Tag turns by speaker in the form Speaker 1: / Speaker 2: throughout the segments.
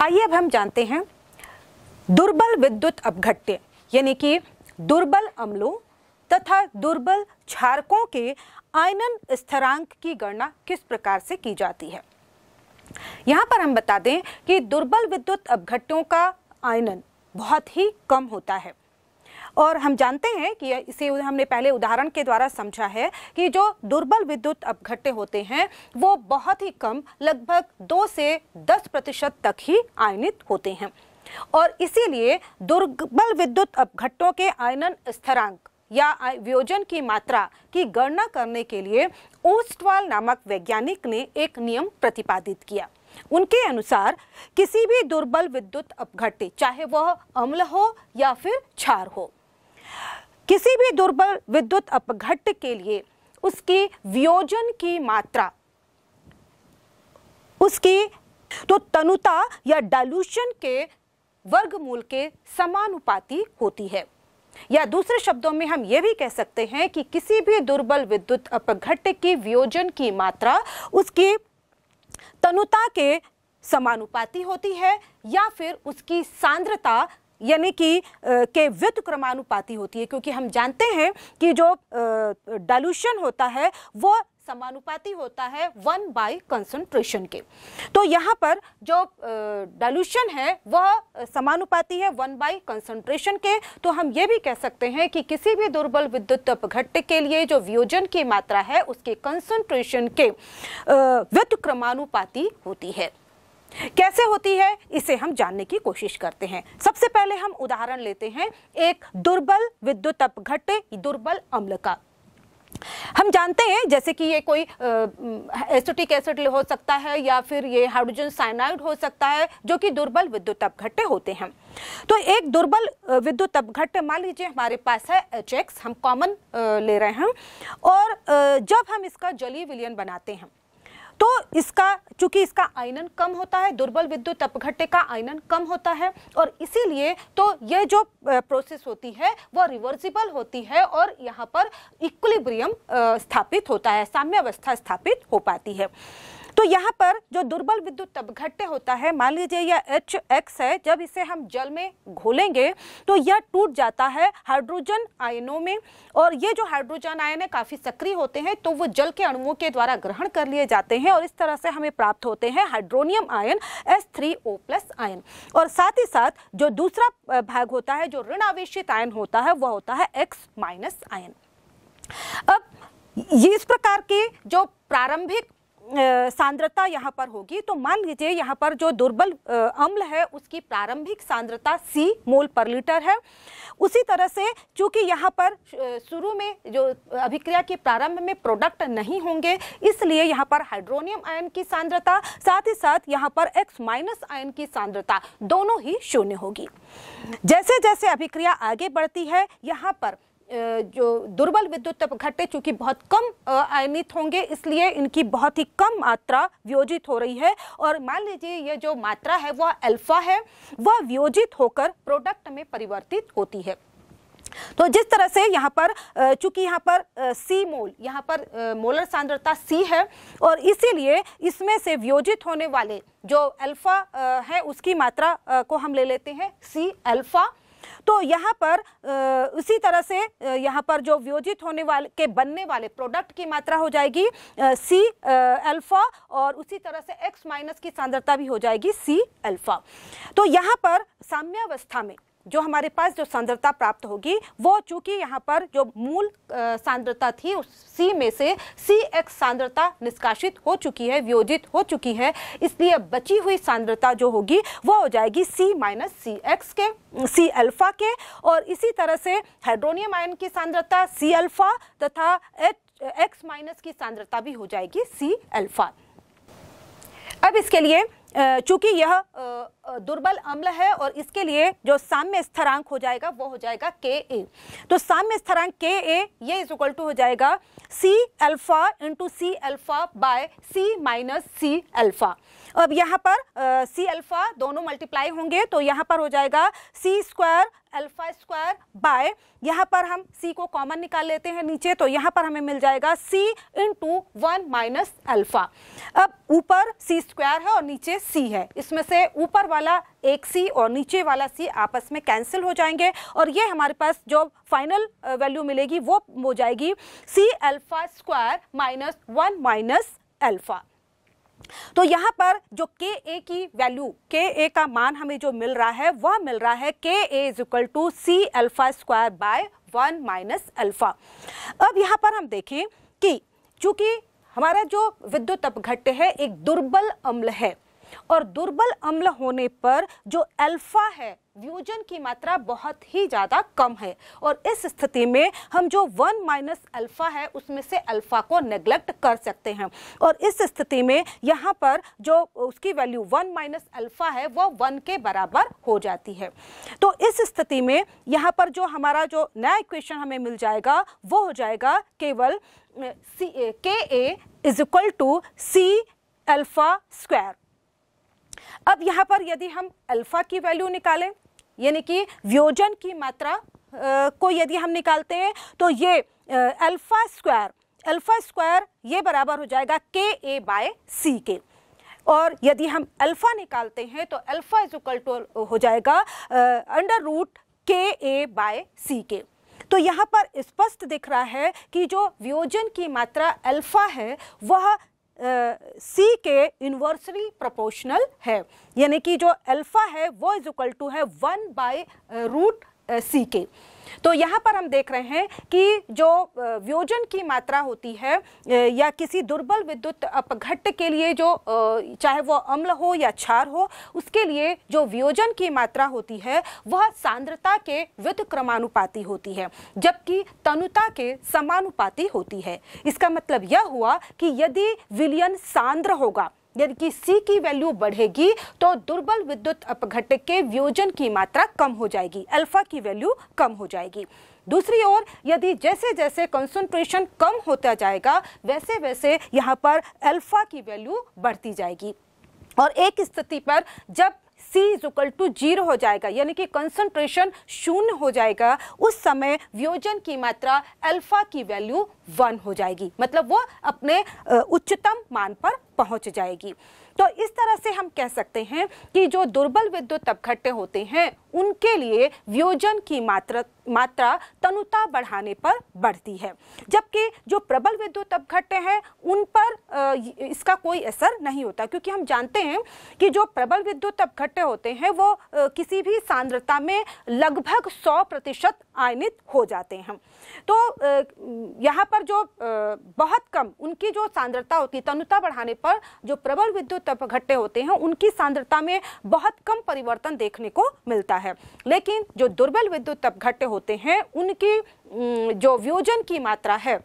Speaker 1: आइए अब हम जानते हैं दुर्बल विद्युत अपघट्य यानी कि दुर्बल अम्लों तथा दुर्बल क्षारकों के आयनन स्थरांक की गणना किस प्रकार से की जाती है यहाँ पर हम बता दें कि दुर्बल विद्युत अपघट्यों का आयनन बहुत ही कम होता है और हम जानते हैं कि इसे हमने पहले उदाहरण के द्वारा समझा है कि जो दुर्बल विद्युत अपघट्टे होते हैं वो बहुत ही कम लगभग दो से दस प्रतिशत तक ही आयनित होते हैं और इसीलिए दुर्बल विद्युत अपघट्टों के आयनन स्थरांक या वियोजन की मात्रा की गणना करने के लिए ओस्टवाल नामक वैज्ञानिक ने एक नियम प्रतिपादित किया उनके अनुसार किसी भी दुर्बल विद्युत अपघट्टे चाहे वह अम्ल हो या फिर क्षार हो किसी भी दुर्बल विद्युत अपघट्ट के लिए उसके वियोजन की मात्रा उसकी तो तनुता या डालूशन के वर्गमूल के समानुपाती होती है या दूसरे शब्दों में हम यह भी कह सकते हैं कि किसी भी दुर्बल विद्युत अपघट्ट की वियोजन की मात्रा उसकी तनुता के समानुपाती होती है या फिर उसकी सांद्रता यानी कि के व्युत क्रमानुपाती होती है क्योंकि हम जानते हैं कि जो डाइल्यूशन होता है वो समानुपाती होता है वन बाय कंसंट्रेशन के तो यहाँ पर जो डाइल्यूशन है वह समानुपाती है वन बाय कंसंट्रेशन के तो हम ये भी कह सकते हैं कि किसी भी दुर्बल विद्युत अपघट्ट के लिए जो वियोजन की मात्रा है उसके कंसंट्रेशन के व्युत क्रमानुपाती होती है कैसे होती है इसे हम जानने की कोशिश करते हैं सबसे पहले हम उदाहरण लेते हैं एक दुर्बल विद्युत अपघट दुर्बल अम्ल का हम जानते हैं जैसे कि ये कोई एसिटिक एसिड हो सकता है या फिर ये हाइड्रोजन साइनाइड हो सकता है जो कि दुर्बल विद्युत अपघट्य होते हैं तो एक दुर्बल विद्युत अपघट्य मान लीजिए हमारे पास है एच हम कॉमन ले रहे हैं और जब हम इसका जलीय विलियन बनाते हैं तो इसका चूंकि इसका आयनन कम होता है दुर्बल विद्युत अपघट्य का आयनन कम होता है और इसीलिए तो ये जो प्रोसेस होती है वह रिवर्सिबल होती है और यहाँ पर इक्वलिब्रियम स्थापित होता है साम्यावस्था स्थापित हो पाती है तो यहाँ पर जो दुर्बल विद्युत तबघट्टे होता है मान लीजिए यह एच एक्स है जब इसे हम जल में घोलेंगे तो यह टूट जाता है हाइड्रोजन आयनों में और ये जो हाइड्रोजन आयन है काफ़ी सक्रिय होते हैं तो वो जल के अणुओं के द्वारा ग्रहण कर लिए जाते हैं और इस तरह से हमें प्राप्त होते हैं hydronium ion S three O plus ion और साथ ही साथ जो दूसरा भाग होता है जो ऋण आयन होता है वह होता है एक्स माइनस आयन अब ये इस प्रकार के जो प्रारंभिक सांद्रता यहाँ पर होगी तो मान लीजिए यहाँ पर जो दुर्बल अम्ल है उसकी प्रारंभिक सांद्रता सी मोल पर लीटर है उसी तरह से चूंकि यहाँ पर शुरू में जो अभिक्रिया के प्रारंभ में प्रोडक्ट नहीं होंगे इसलिए यहाँ पर हाइड्रोनियम आयन की सांद्रता साथ ही साथ यहाँ पर एक्स माइनस आयन की सांद्रता दोनों ही शून्य होगी जैसे जैसे अभिक्रिया आगे बढ़ती है यहाँ पर जो दुर्बल विद्युत घटे चूंकि बहुत कम आयनित होंगे इसलिए इनकी बहुत ही कम मात्रा वियोजित हो रही है और मान लीजिए ये जो मात्रा है वह अल्फा है वह वियोजित होकर प्रोडक्ट में परिवर्तित होती है तो जिस तरह से यहाँ पर चूंकि यहाँ पर सी मोल यहाँ पर मोलर सांद्रता सी है और इसीलिए इसमें से वियोजित होने वाले जो अल्फा है उसकी मात्रा को हम ले लेते हैं सी अल्फा तो यहाँ पर उसी तरह से यहाँ पर जो वियोजित होने वाले के बनने वाले प्रोडक्ट की मात्रा हो जाएगी सी अल्फा और उसी तरह से एक्स माइनस की सांद्रता भी हो जाएगी सी अल्फा तो यहाँ पर साम्यावस्था में जो हमारे पास जो सांद्रता प्राप्त होगी वो चूंकि यहाँ पर जो मूल सांद्रता थी उस सी में से सी एक्स सांद्रता निष्कासित हो चुकी है वियोजित हो चुकी है इसलिए बची हुई सांद्रता जो होगी वो हो जाएगी सी माइनस सी एक्स के सी अल्फ़ा के और इसी तरह से हाइड्रोनियम आयन की सांद्रता सी अल्फ़ा तथा एच एक्स माइनस की सांद्रता भी हो जाएगी सी अल्फ़ा अब इसके लिए चूंकि यह दुर्बल अम्ल है और इसके लिए जो साम्य स्थरांक हो जाएगा वो हो जाएगा के ए तो साम्य स्थरांक के ए ये इज इक्वल टू हो जाएगा C alpha into C alpha by C minus C alpha अब यहाँ पर सी अल्फ़ा दोनों मल्टीप्लाई होंगे तो यहाँ पर हो जाएगा C square alpha square by यहाँ पर हम सी को कॉमन निकाल लेते हैं नीचे तो यहाँ पर हमें मिल जाएगा C into one minus alpha अब ऊपर सी स्क्वायर है और नीचे सी है इसमें से ऊपर वाला एक सी और नीचे वाला सी आपस में कैंसिल हो जाएंगे और ये हमारे पास जो फाइनल वैल्यू मिलेगी वो हो जाएगी C alpha square minus one minus alpha तो यहाँ पर जो के ए की वैल्यू के ए का मान हमें जो मिल रहा है वह मिल रहा है K A is equal to C alpha square by one minus alpha अब यहाँ पर हम देखें कि चूंकि हमारा जो विद्युत अपघट्य है एक दुर्बल अम्ल है और दुर्बल अम्ल होने पर जो अल्फा है व्यूजन की मात्रा बहुत ही ज़्यादा कम है और इस स्थिति में हम जो वन माइनस अल्फ़ा है उसमें से अल्फ़ा को नेग्लेक्ट कर सकते हैं और इस स्थिति में यहाँ पर जो उसकी वैल्यू वन माइनस अल्फ़ा है वो वन के बराबर हो जाती है तो इस स्थिति में यहाँ पर जो हमारा जो नया इक्वेशन हमें मिल जाएगा वो हो जाएगा केवल C A K A is equal to C alpha square अब यहाँ पर यदि हम अल्फ़ा की वैल्यू निकालें यानी कि व्योजन की मात्रा को यदि हम निकालते हैं तो ये अल्फ़ा स्क्वायर अल्फ़ा स्क्वायर ये बराबर हो जाएगा के ए बाय सी के और यदि हम अल्फ़ा निकालते हैं तो अल्फ़ा इज इक्वल टू हो जाएगा अंडर रूट के ए बाय सी के तो यहाँ पर स्पष्ट दिख रहा है कि जो व्योजन की मात्रा अल्फ़ा है वह सी के इन्वर्सली प्रोपोर्शनल है यानी कि जो अल्फ़ा है वो इज इक्वल टू है वन बाय रूट सी के तो यहाँ पर हम देख रहे हैं कि जो व्योजन की मात्रा होती है या किसी दुर्बल विद्युत अपघट्ट के लिए जो चाहे वो अम्ल हो या क्षार हो उसके लिए जो व्योजन की मात्रा होती है वह सांद्रता के विद्ध क्रमानुपाती होती है जबकि तनुता के समानुपाती होती है इसका मतलब यह हुआ कि यदि विलियन सांद्र होगा यदि कि सी की वैल्यू बढ़ेगी तो दुर्बल विद्युत अपघटक के व्योजन की मात्रा कम हो जाएगी अल्फा की वैल्यू कम हो जाएगी दूसरी ओर यदि जैसे जैसे कंसंट्रेशन कम होता जाएगा वैसे वैसे यहाँ पर अल्फा की वैल्यू बढ़ती जाएगी और एक स्थिति पर जब C is equal to zero हो जाएगा यानी कि कंसंट्रेशन शून्य हो जाएगा उस समय व्योजन की मात्रा अल्फा की वैल्यू वन हो जाएगी मतलब वो अपने उच्चतम मान पर पहुंच जाएगी तो इस तरह से हम कह सकते हैं कि जो दुर्बल विद्युत अपघट्य होते हैं उनके लिए व्योजन की मात्रा मात्रा तनुता बढ़ाने पर बढ़ती है जबकि जो प्रबल विद्युत अपघट्य हैं उन पर इसका कोई असर नहीं होता क्योंकि हम जानते हैं कि जो प्रबल विद्युत अपघट्य होते हैं वो किसी भी सांद्रता में लगभग 100 प्रतिशत आयनित हो जाते हैं तो यहाँ पर जो बहुत कम उनकी जो सांद्रता होती तनुता बढ़ाने पर जो प्रबल विद्युत अपघट्य होते हैं उनकी सांद्रता में बहुत कम परिवर्तन देखने को मिलता है लेकिन जो दुर्बल विद्युत अपघट्य होते होते हैं उनकी जो व्योजन की मात्रा है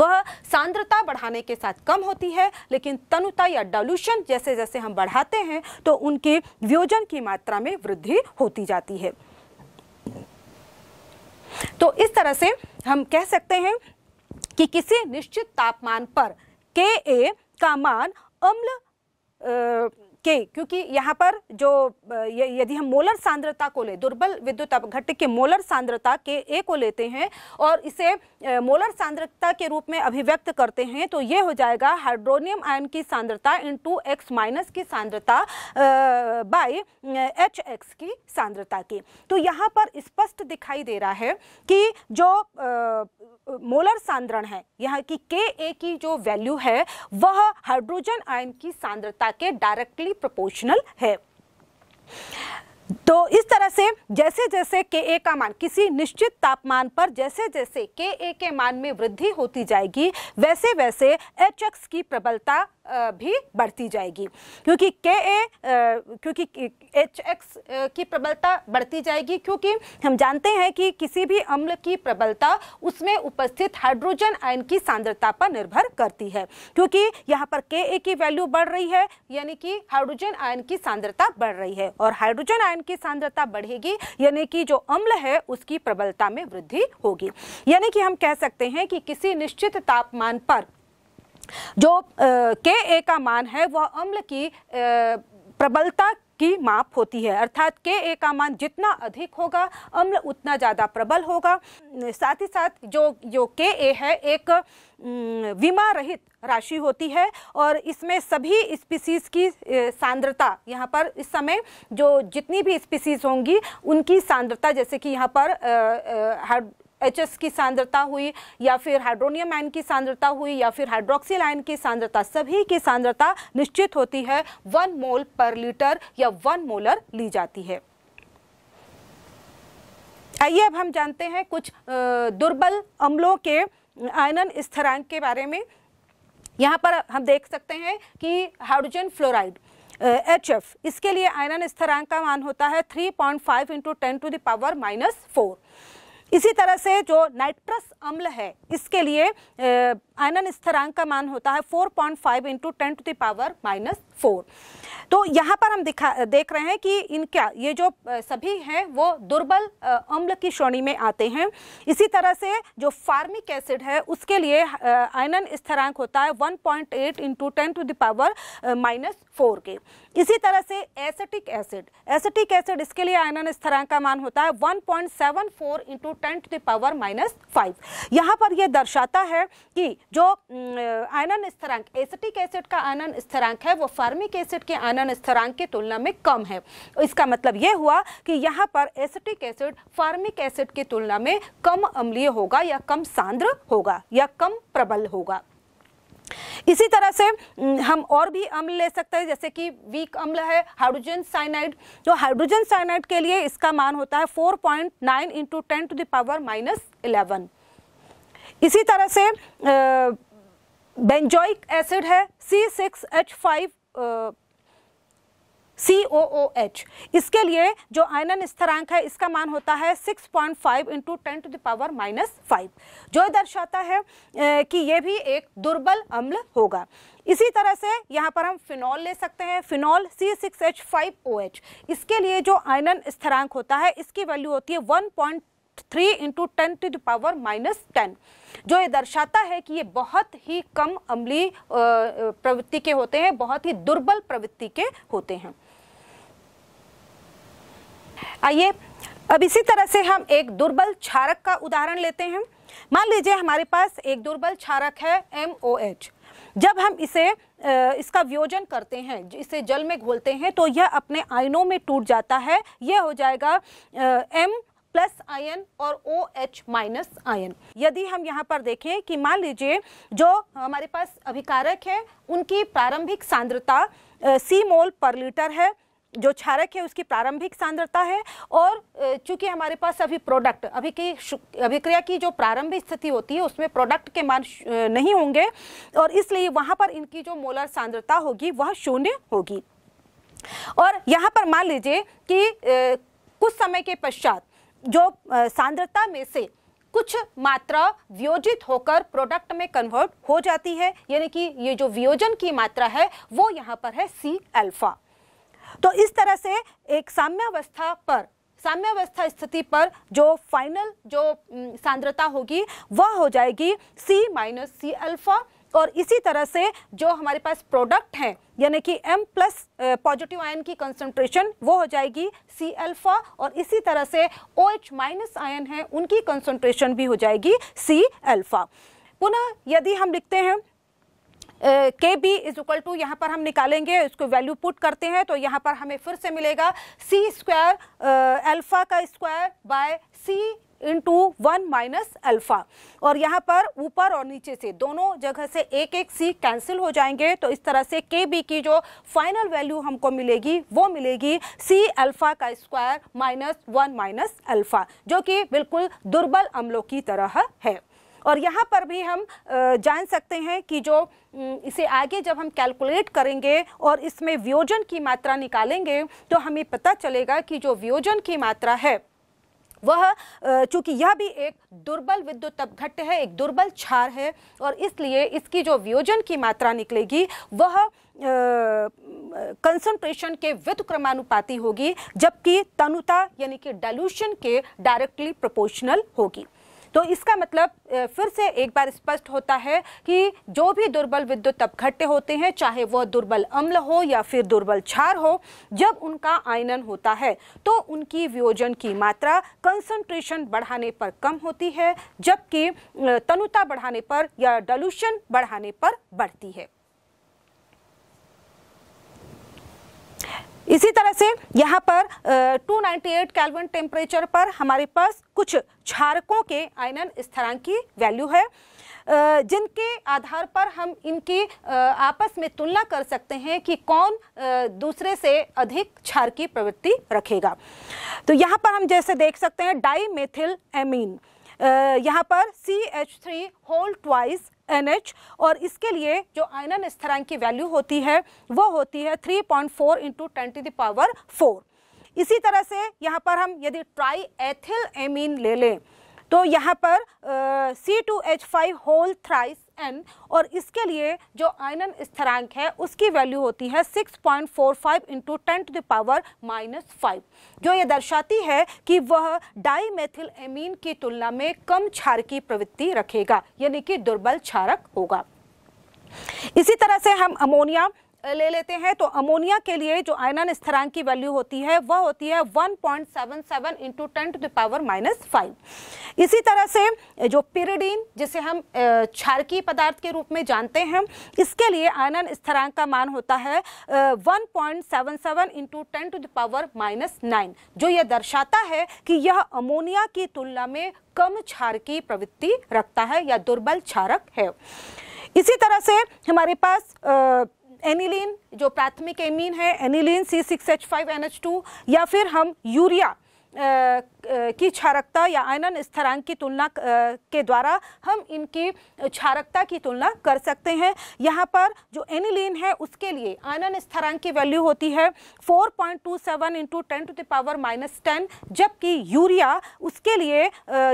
Speaker 1: वह सांद्रता बढ़ाने के साथ कम होती है लेकिन तनुता या डल्यूशन जैसे जैसे हम बढ़ाते हैं तो उनके व्योजन की मात्रा में वृद्धि होती जाती है तो इस तरह से हम कह सकते हैं कि किसी निश्चित तापमान पर के ए का मान अम्ल के क्योंकि यहाँ पर जो यदि हम मोलर सांद्रता को ले दुर्बल विद्युत अपघट के मोलर सांद्रता के ए को लेते हैं और इसे मोलर सांद्रता के रूप में अभिव्यक्त करते हैं तो ये हो जाएगा हाइड्रोनियम आयन की सांद्रता इन टू एक्स माइनस की सांद्रता बाय एच एक्स की सांद्रता की तो यहाँ पर स्पष्ट दिखाई दे रहा है कि जो मोलर सांद्रण है यहाँ की के ए की जो वैल्यू है वह हाइड्रोजन आयन की सांद्रता के डायरेक्टली डायरेक्टली प्रोपोर्शनल है तो इस तरह से जैसे जैसे के ए का मान किसी निश्चित तापमान पर जैसे जैसे के ए के मान में वृद्धि होती जाएगी वैसे वैसे एच एक्स की प्रबलता भी बढ़ती जाएगी क्योंकि के ए क्योंकि एच एक्स की प्रबलता बढ़ती जाएगी क्योंकि हम जानते हैं कि किसी भी अम्ल की प्रबलता उसमें उपस्थित हाइड्रोजन आयन की सांद्रता पर निर्भर करती है क्योंकि यहाँ पर के ए की वैल्यू बढ़ रही है यानी कि हाइड्रोजन आयन की सांद्रता बढ़ रही है और हाइड्रोजन आयन की सांद्रता बढ़ेगी यानी कि जो अम्ल है उसकी प्रबलता में वृद्धि होगी यानी कि हम कह सकते हैं कि किसी निश्चित तापमान पर जो के ए का मान है वह अम्ल की प्रबलता की माप होती है अर्थात के ए का मान जितना अधिक होगा अम्ल उतना ज़्यादा प्रबल होगा साथ ही साथ जो जो के ए है एक विमा रहित राशि होती है और इसमें सभी स्पीसीज की सांद्रता यहाँ पर इस समय जो जितनी भी स्पीसीज होंगी उनकी सांद्रता जैसे कि यहाँ पर एच की सांद्रता हुई या फिर हाइड्रोनियम आयन की सांद्रता हुई या फिर हाइड्रोक्सिल आयन की सांद्रता सभी की सांद्रता निश्चित होती है वन मोल पर लीटर या वन मोलर ली जाती है आइए अब हम जानते हैं कुछ दुर्बल अम्लों के आयनन स्थिरांक के बारे में यहाँ पर हम देख सकते हैं कि हाइड्रोजन फ्लोराइड एच एफ इसके लिए आयनन स्थिरांक का मान होता है 3.5 point five into ten to the power minus four इसी तरह से जो नाइट्रस अम्ल है इसके लिए आयनन स्थिरांक का मान होता है 4.5 point five into ten to the power minus four तो यहाँ पर हम दिखा देख रहे हैं कि इनका ये जो सभी हैं वो दुर्बल अम्ल की श्रेणी में आते हैं इसी तरह से जो फार्मिक एसिड है उसके लिए आयनन स्थिरांक होता है 1.8 point eight into ten to the power minus four के इसी तरह से एसिटिक एसिड एसिटिक एसिड इसके लिए आयनन स्थिरांक का मान होता है 1.74 point seven four into ten to the power minus five यहाँ पर यह दर्शाता है कि जो आयनन स्थिरांक एसिटिक एसिड का आयनन स्थिरांक है वो फार्मिक एसिड के आयनन स्थिरांक की तुलना में कम है इसका मतलब ये हुआ कि यहाँ पर एसिटिक एसिड फार्मिक एसिड की तुलना में कम अम्लीय होगा या कम सांद्र होगा या कम प्रबल होगा इसी तरह से हम और भी अम्ल ले सकते हैं जैसे कि वीक अम्ल है हाइड्रोजन साइनाइड जो हाइड्रोजन साइनाइड के लिए इसका मान होता है 4.9 point nine into ten to the power minus eleven इसी तरह से बेंजोइक एसिड है C six H five C O O H इसके लिए जो आयनन स्थरांक है इसका मान होता है 6.5 point five into ten to the power minus five जो दर्शाता है कि ये भी एक दुर्बल अम्ल होगा इसी तरह से यहाँ पर हम फिनॉल ले सकते हैं phenol C six H five O H इसके लिए जो आयनन स्थरांक होता है इसकी वैल्यू होती है one point three into ten to the power minus ten जो ये दर्शाता है कि ये बहुत ही कम अमली प्रवृत्ति के होते हैं बहुत ही दुर्बल प्रवृत्ति के होते हैं आइए अब इसी तरह से हम एक दुर्बल क्षारक का उदाहरण लेते हैं मान लीजिए हमारे पास एक दुर्बल क्षारक है एम जब हम इसे इसका वियोजन करते हैं इसे जल में घोलते हैं तो यह अपने आयनों में टूट जाता है यह हो जाएगा एम प्लस आयन और ओ एच माइनस आयन यदि हम यहाँ पर देखें कि मान लीजिए जो हमारे पास अभिकारक है उनकी प्रारंभिक सांद्रता सी मोल पर लीटर है जो क्षारक है उसकी प्रारंभिक सांद्रता है और चूंकि हमारे पास अभी प्रोडक्ट अभी की अभिक्रिया की जो प्रारंभिक स्थिति होती है उसमें प्रोडक्ट के मान नहीं होंगे और इसलिए वहाँ पर इनकी जो मोलर सांद्रता होगी वह शून्य होगी और यहाँ पर मान लीजिए कि कुछ समय के पश्चात जो सांद्रता में से कुछ मात्रा वियोजित होकर प्रोडक्ट में कन्वर्ट हो जाती है यानी कि ये जो वियोजन की मात्रा है वो यहाँ पर है सी अल्फा तो इस तरह से एक साम्यावस्था पर साम्यावस्था स्थिति पर जो फाइनल जो सांद्रता होगी वह हो जाएगी सी माइनस सी अल्फा और इसी तरह से जो हमारे पास प्रोडक्ट हैं यानी कि M प्लस पॉजिटिव आयन की कंसंट्रेशन वो हो जाएगी C अल्फा और इसी तरह से OH माइनस आयन है उनकी कंसंट्रेशन भी हो जाएगी C अल्फा पुनः यदि हम लिखते हैं के बी इज इक्वल टू यहाँ पर हम निकालेंगे इसको वैल्यू पुट करते हैं तो यहाँ पर हमें फिर से मिलेगा सी स्क्वायर अल्फ़ा का square by C into one minus alpha और यहाँ पर ऊपर और नीचे से दोनों जगह से एक एक सी कैंसिल हो जाएंगे तो इस तरह से के बी की जो फाइनल वैल्यू हमको मिलेगी वो मिलेगी सी अल्फा का square minus one minus alpha जो कि बिल्कुल दुर्बल अम्लों की तरह है और यहाँ पर भी हम जान सकते हैं कि जो इसे आगे जब हम कैलकुलेट करेंगे और इसमें व्योजन की मात्रा निकालेंगे तो हमें पता चलेगा कि जो व्योजन की मात्रा है वह चूंकि यह भी एक दुर्बल विद्युत घट्ट है एक दुर्बल क्षार है और इसलिए इसकी जो वियोजन की मात्रा निकलेगी वह कंसंट्रेशन के व्युतक्रमानुपाती होगी जबकि तनुता यानी कि डाइल्यूशन के डायरेक्टली प्रोपोर्शनल होगी तो इसका मतलब फिर से एक बार स्पष्ट होता है कि जो भी दुर्बल विद्युत अपघट्य होते हैं चाहे वह दुर्बल अम्ल हो या फिर दुर्बल क्षार हो जब उनका आयनन होता है तो उनकी वियोजन की मात्रा कंसंट्रेशन बढ़ाने पर कम होती है जबकि तनुता बढ़ाने पर या डलूशन बढ़ाने पर बढ़ती है इसी तरह से यहाँ पर two ninety eight kelvin temperature पर हमारे पास कुछ क्षारकों के आयनन स्थरांक की वैल्यू है जिनके आधार पर हम इनकी आपस में तुलना कर सकते हैं कि कौन दूसरे से अधिक क्षार की प्रवृत्ति रखेगा तो यहाँ पर हम जैसे देख सकते हैं डाई मेथिल एमीन यहाँ पर C H three whole twice H और इसके लिए जो आयनन स्थिरांक की वैल्यू होती है वो होती है 3.4 point four into ten to the power four इसी तरह से यहाँ पर हम यदि ट्राई एथिल एमीन ले लें तो यहाँ पर C two H five whole thrice N और इसके लिए जो आयनन स्थिरांक है उसकी वैल्यू होती है 6.45 point four five into ten to the power minus five जो ये दर्शाती है कि वह डाईमेथिल एमीन की तुलना में कम क्षार की प्रवृत्ति रखेगा यानी कि दुर्बल क्षारक होगा इसी तरह से हम अमोनिया ले लेते हैं तो अमोनिया के लिए जो आयनन स्थरांक की वैल्यू होती है वह होती है 1.77 point seven seven into ten to the power minus five इसी तरह से जो पिरिडीन जिसे हम छारकी पदार्थ के रूप में जानते हैं इसके लिए आयनन स्थरांक का मान होता है 1.77 point seven seven into ten to the power minus nine जो यह दर्शाता है कि यह अमोनिया की तुलना में कम क्षार प्रवृत्ति रखता है या दुर्बल क्षारक है इसी तरह से हमारे पास आ, एनिलीन जो प्राथमिक एमीन है aniline C six H five N H two या फिर हम यूरिया की क्षारकता या आयनन स्थरांक की तुलना के द्वारा हम इनकी क्षारकता की तुलना कर सकते हैं यहाँ पर जो एनिलीन है उसके लिए आयनन स्थरांक की वैल्यू होती है 4.27 point two seven into ten to the power minus ten जबकि यूरिया उसके लिए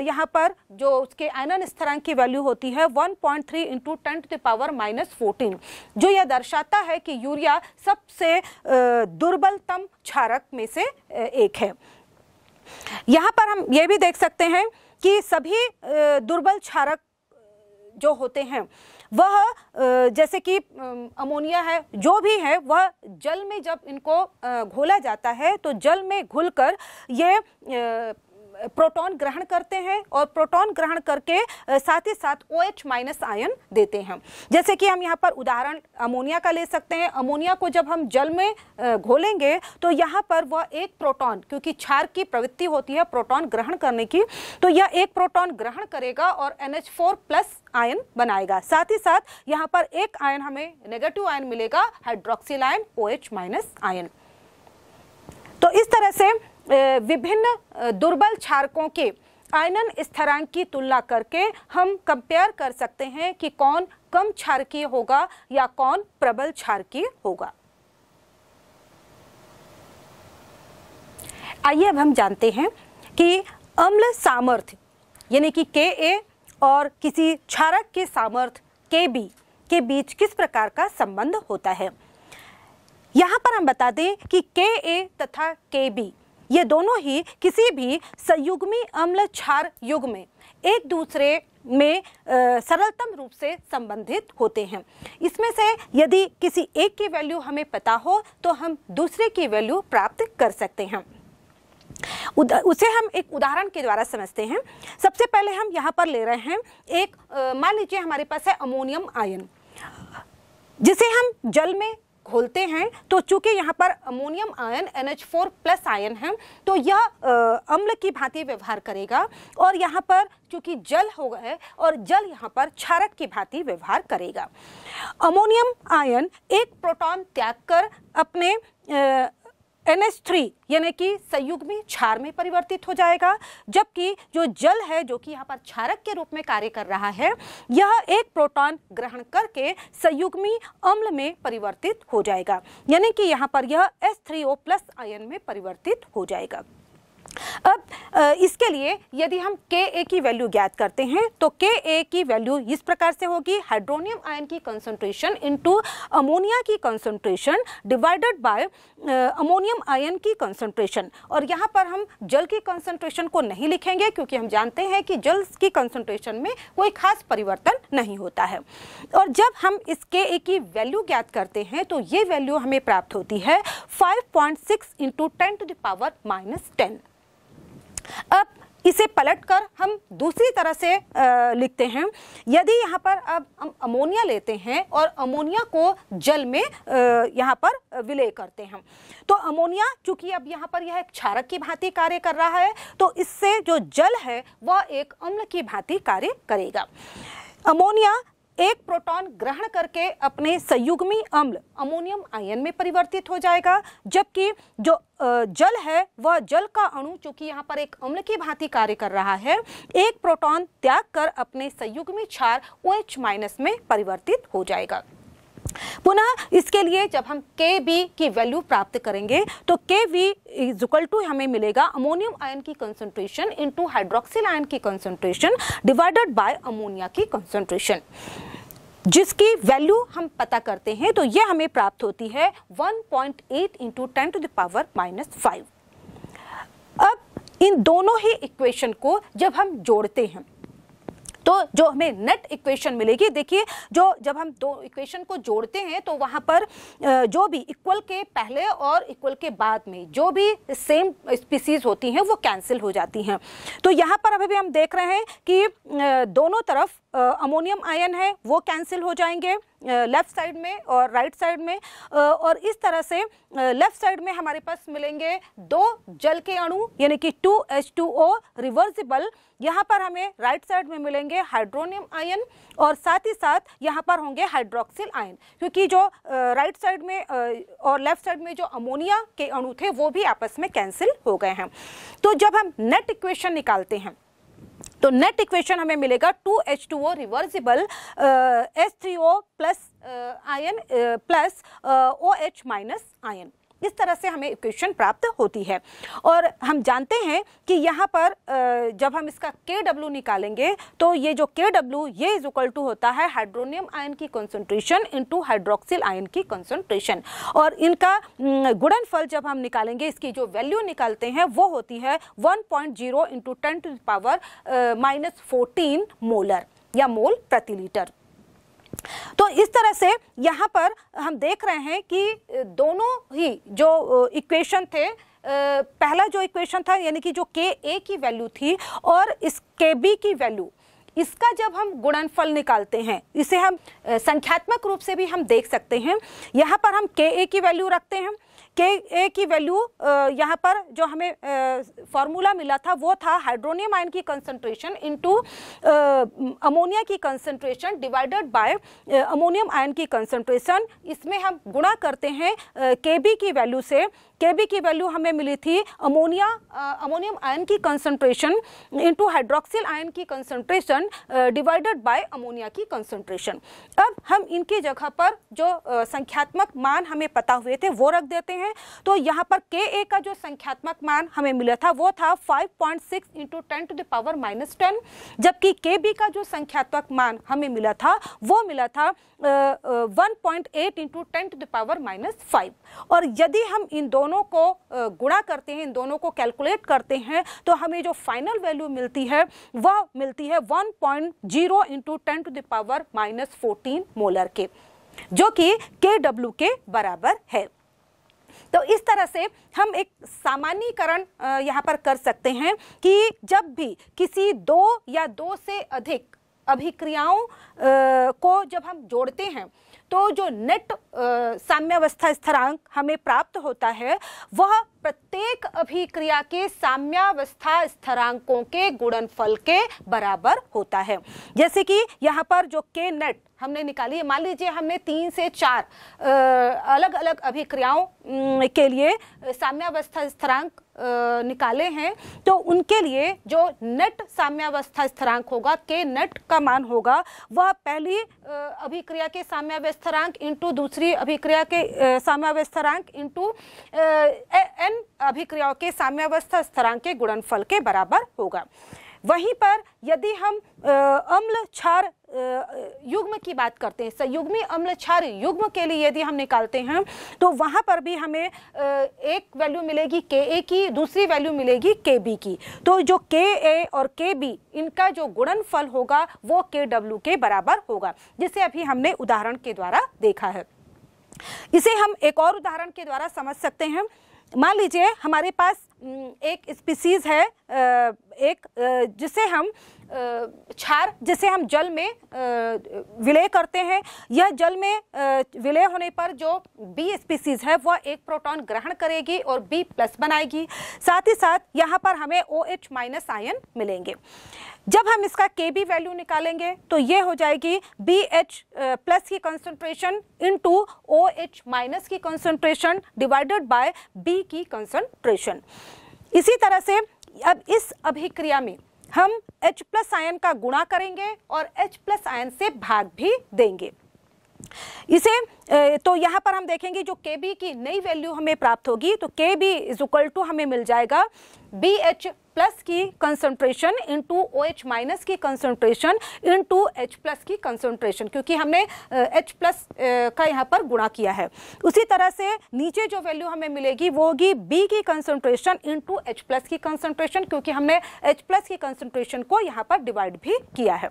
Speaker 1: यहाँ पर जो उसके आयनन स्थरांक की वैल्यू होती है 1.3 point three into ten to the power minus fourteen जो यह दर्शाता है कि यूरिया सबसे दुर्बलतम क्षारक में से एक है यहाँ पर हम ये भी देख सकते हैं कि सभी दुर्बल क्षारक जो होते हैं वह जैसे कि अमोनिया है जो भी है वह जल में जब इनको घोला जाता है तो जल में घुलकर ये प्रोटॉन ग्रहण करते हैं और प्रोटॉन ग्रहण करके साथ ही साथ ओ एच माइनस आयन देते हैं जैसे कि हम यहाँ पर उदाहरण अमोनिया का ले सकते हैं अमोनिया को जब हम जल में घोलेंगे तो यहाँ पर वह एक प्रोटॉन क्योंकि क्षार की प्रवृत्ति होती है प्रोटॉन ग्रहण करने की तो यह एक प्रोटॉन ग्रहण करेगा और N H four plus ion बनाएगा साथ ही साथ यहाँ पर एक आयन हमें नेगेटिव आयन मिलेगा hydroxyl ion O H minus ion तो इस तरह से विभिन्न दुर्बल क्षारकों के आयनन स्थरांक की तुलना करके हम कंपेयर कर सकते हैं कि कौन कम क्षारकीय होगा या कौन प्रबल क्षारकीय होगा आइए अब हम जानते हैं कि अम्ल सामर्थ्य यानी कि के ए और किसी क्षारक के सामर्थ्य के बी के बीच किस प्रकार का संबंध होता है यहाँ पर हम बता दें कि के ए तथा के बी ये दोनों ही किसी भी संयुग्मी अम्ल क्षार युग में एक दूसरे में सरलतम रूप से संबंधित होते हैं इसमें से यदि किसी एक की वैल्यू हमें पता हो तो हम दूसरे की वैल्यू प्राप्त कर सकते हैं उसे हम एक उदाहरण के द्वारा समझते हैं सबसे पहले हम यहाँ पर ले रहे हैं एक मान लीजिए हमारे पास है अमोनियम आयन जिसे हम जल में खोलते हैं तो चूंकि यहाँ पर ammonium ion NH4 plus ion है तो यह अम्ल की भांति व्यवहार करेगा और यहाँ पर चूंकि जल हो गए और जल यहाँ पर क्षारक की भांति व्यवहार करेगा अमोनियम आयन एक प्रोटॉन त्याग कर अपने एन एस थ्री यानी कि संयुग में क्षार में परिवर्तित हो जाएगा जबकि जो जल है जो कि यहाँ पर क्षारक के रूप में कार्य कर रहा है यह एक प्रोटॉन ग्रहण करके संयुग्मी अम्ल में परिवर्तित हो जाएगा यानी कि यहाँ पर यह S three O plus ion में परिवर्तित हो जाएगा अब इसके लिए यदि हम के ए की वैल्यू ज्ञात करते हैं तो के ए की वैल्यू इस प्रकार से होगी हाइड्रोनियम आयन की कंसंट्रेशन इनटू अमोनिया की concentration divided by ammonium ion की कंसंट्रेशन और यहाँ पर हम जल की कंसंट्रेशन को नहीं लिखेंगे क्योंकि हम जानते हैं कि जल की कंसंट्रेशन में कोई खास परिवर्तन नहीं होता है और जब हम इस के ए की वैल्यू ज्ञात करते हैं तो ये वैल्यू हमें प्राप्त होती है five point six into ten to power minus ten अब इसे पलटकर हम दूसरी तरह से आ, लिखते हैं यदि यहाँ पर अब हम अमोनिया लेते हैं और अमोनिया को जल में यहाँ पर विलय करते हैं तो अमोनिया चूंकि अब यहाँ पर यह एक क्षारक की भांति कार्य कर रहा है तो इससे जो जल है वह एक अम्ल की भांति कार्य करेगा अमोनिया एक प्रोटॉन ग्रहण करके अपने संयुग्मी अम्ल अमोनियम आयन में परिवर्तित हो जाएगा जबकि जो जल है वह जल का अणु चूंकि यहाँ पर एक अम्ल की भांति कार्य कर रहा है एक प्रोटॉन त्याग कर अपने संयुग्मी क्षार ओ एच माइनस में परिवर्तित हो जाएगा पुनः इसके लिए जब हम के बी की वैल्यू प्राप्त करेंगे तो के वी इजिकल टू हमें मिलेगा अमोनियम आयन की कंसंट्रेशन इनटू हाइड्रोक्सिल आयन की कंसंट्रेशन डिवाइडेड बाय अमोनिया की कंसंट्रेशन जिसकी वैल्यू हम पता करते हैं तो ये हमें प्राप्त होती है 1.8 point eight into ten to the power minus five अब इन दोनों ही इक्वेशन को जब हम जोड़ते हैं तो जो हमें नेट इक्वेशन मिलेगी देखिए जो जब हम दो इक्वेशन को जोड़ते हैं तो वहाँ पर जो भी इक्वल के पहले और इक्वल के बाद में जो भी सेम स्पीसीज होती हैं वो कैंसिल हो जाती हैं तो यहाँ पर अभी भी हम देख रहे हैं कि दोनों तरफ अमोनियम आयन है वो कैंसिल हो जाएंगे लेफ़्ट साइड में और राइट साइड में और इस तरह से लेफ़्ट साइड में हमारे पास मिलेंगे दो जल के अणु यानी कि two H two O reversible यहाँ पर हमें राइट साइड में मिलेंगे हाइड्रोनियम आयन और साथ ही साथ यहाँ पर होंगे हाइड्रोक्सिल आयन क्योंकि जो राइट साइड में और लेफ्ट साइड में जो अमोनिया के अणु थे वो भी आपस में कैंसिल हो गए हैं तो जब हम नेट इक्वेशन निकालते हैं तो नेट इक्वेशन हमें मिलेगा two H two O reversible S three O plus ion plus O H minus ion इस तरह से हमें इक्वेशन प्राप्त होती है और हम जानते हैं कि यहाँ पर जब हम इसका के डब्ल्यू निकालेंगे तो ये जो के डब्ल्यू ये इज इक्वल टू होता है हाइड्रोनियम आयन की कंसंट्रेशन इनटू हाइड्रोक्सिल आयन की कंसंट्रेशन और इनका गुणनफल जब हम निकालेंगे इसकी जो वैल्यू निकालते हैं वो होती है one point zero into ten to power minus fourteen molar या मोल प्रति लीटर तो इस तरह से यहाँ पर हम देख रहे हैं कि दोनों ही जो इक्वेशन थे पहला जो इक्वेशन था यानी कि जो के ए की वैल्यू थी और इस के बी की वैल्यू इसका जब हम गुणनफल निकालते हैं इसे हम संख्यात्मक रूप से भी हम देख सकते हैं यहाँ पर हम के ए की वैल्यू रखते हैं के ए की वैल्यू यहाँ पर जो हमें फॉर्मूला मिला था वो था हाइड्रोनियम आयन की कंसंट्रेशन इनटू अमोनिया की concentration divided by ammonium ion की कंसंट्रेशन इसमें हम गुणा करते हैं के बी की वैल्यू से के बी की वैल्यू हमें मिली थी अमोनिया अमोनियम आयन की कंसंट्रेशन इंटू हाइड्रोक्सिल आयन की कंसंट्रेशन डिवाइडेड बाय अमोनिया की कंसंट्रेशन अब हम इनकी जगह पर जो संख्यात्मक मान हमें पता हुए थे वो रख देते हैं हैं तो यहाँ पर के ए का जो संख्यात्मक मान हमें मिला था वो था 5.6 point six into ten to the power minus ten जबकि के बी का जो संख्यात्मक मान हमें मिला था वो मिला था one point eight into ten to the power minus five और यदि हम इन दोनों को गुणा करते हैं इन दोनों को कैलकुलेट करते हैं तो हमें जो फाइनल वैल्यू मिलती है वह मिलती है 1.0 point zero into ten to the power minus fourteen molar के जो कि के डब्ल्यू के बराबर है तो इस तरह से हम एक सामान्यकरण यहाँ पर कर सकते हैं कि जब भी किसी दो या दो से अधिक अभिक्रियाओं को जब हम जोड़ते हैं तो जो नेट साम्यावस्था स्थिरांक हमें प्राप्त होता है वह प्रत्येक अभिक्रिया के साम्यावस्था स्थरांकों के गुणनफल के बराबर होता है जैसे कि यहाँ पर जो के नेट हमने निकाली है मान लीजिए हमने तीन से चार अलग अलग अभिक्रियाओं के लिए साम्यावस्था स्थरांक निकाले हैं तो उनके लिए जो नेट साम्यावस्था स्थरांक होगा के नेट का मान होगा वह पहली अभिक्रिया के साम्यावस्थरांक इंटू दूसरी अभिक्रिया के साम्यावस्थरांक इंटू एन गुणन अभिक्रियाओं के साम्यावस्था स्थरांक के गुणनफल के बराबर होगा वहीं पर यदि हम अम्ल क्षार युग्म की बात करते हैं संयुग्मी अम्ल क्षार युग्म के लिए यदि हम निकालते हैं तो वहाँ पर भी हमें एक वैल्यू मिलेगी के ए की दूसरी वैल्यू मिलेगी के बी की तो जो के ए और के बी इनका जो गुणनफल होगा वो के डब्ल्यू के बराबर होगा जिसे अभी हमने उदाहरण के द्वारा देखा है इसे हम एक और उदाहरण के द्वारा समझ सकते हैं मान लीजिए हमारे पास एक स्पीसीज है एक जिसे हम क्षार जिसे हम जल में विलय करते हैं यह जल में विलय होने पर जो बी स्पीसीज है वह एक प्रोटॉन ग्रहण करेगी और बी प्लस बनाएगी साथ ही साथ यहाँ पर हमें ओ एच माइनस आयन मिलेंगे जब हम इसका के बी वैल्यू निकालेंगे तो ये हो जाएगी बी एच प्लस की concentration into O H minus की कंसनट्रेशन डिवाइडेड बाय बी की कंसनट्रेशन इसी तरह से अब इस अभिक्रिया में हम H प्लस आयन का गुणा करेंगे और H प्लस आयन से भाग भी देंगे इसे तो यहाँ पर हम देखेंगे जो के बी की नई वैल्यू हमें प्राप्त होगी तो के बी इज इक्वल टू हमें मिल जाएगा बी एच प्लस की concentration into O H minus की कंसंट्रेशन इनटू एच प्लस की कंसंट्रेशन क्योंकि हमने एच प्लस का यहाँ पर गुणा किया है उसी तरह से नीचे जो वैल्यू हमें मिलेगी वो होगी बी की कंसंट्रेशन इनटू एच प्लस की कंसंट्रेशन क्योंकि हमने एच प्लस की कंसंट्रेशन को यहाँ पर डिवाइड भी किया है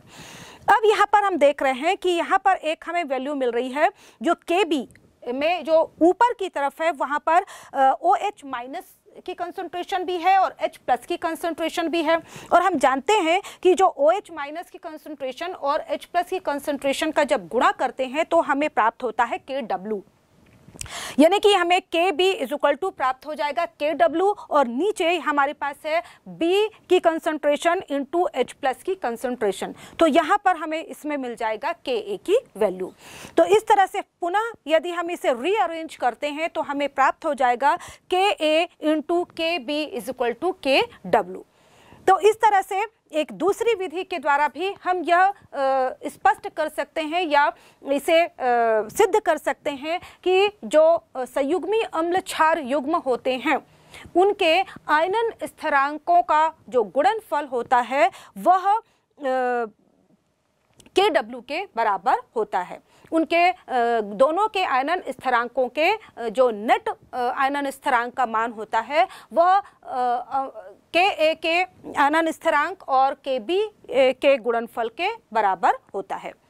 Speaker 1: अब यहाँ पर हम देख रहे हैं कि यहाँ पर एक हमें वैल्यू मिल रही है जो के बी में जो ऊपर की तरफ है वहाँ पर ओ एच माइनस की कंसंट्रेशन भी है और H प्लस की कंसंट्रेशन भी है और हम जानते हैं कि जो ओ OH माइनस की कंसंट्रेशन और H प्लस की कंसंट्रेशन का जब गुणा करते हैं तो हमें प्राप्त होता है के डब्ल्यू यानी कि हमें के बी इज इक्वल टू प्राप्त हो जाएगा के डब्ल्यू और नीचे हमारे पास है बी की कंसंट्रेशन इंटू एच प्लस की कंसंट्रेशन तो यहाँ पर हमें इसमें मिल जाएगा के ए की वैल्यू तो इस तरह से पुनः यदि हम इसे रीअरेंज करते हैं तो हमें प्राप्त हो जाएगा K A into K B is equal to K W तो इस तरह से एक दूसरी विधि के द्वारा भी हम यह स्पष्ट कर सकते हैं या इसे सिद्ध कर सकते हैं कि जो संयुग्मी अम्ल क्षार युग्म होते हैं उनके आयनन स्थिरांकों का जो गुणनफल होता है वह के डब्ल्यू के बराबर होता है उनके दोनों के आयनन स्थिरांकों के जो नेट आयनन स्थिरांक का मान होता है वह के ए के अनन स्थिरांक और के बी के गुणनफल के बराबर होता है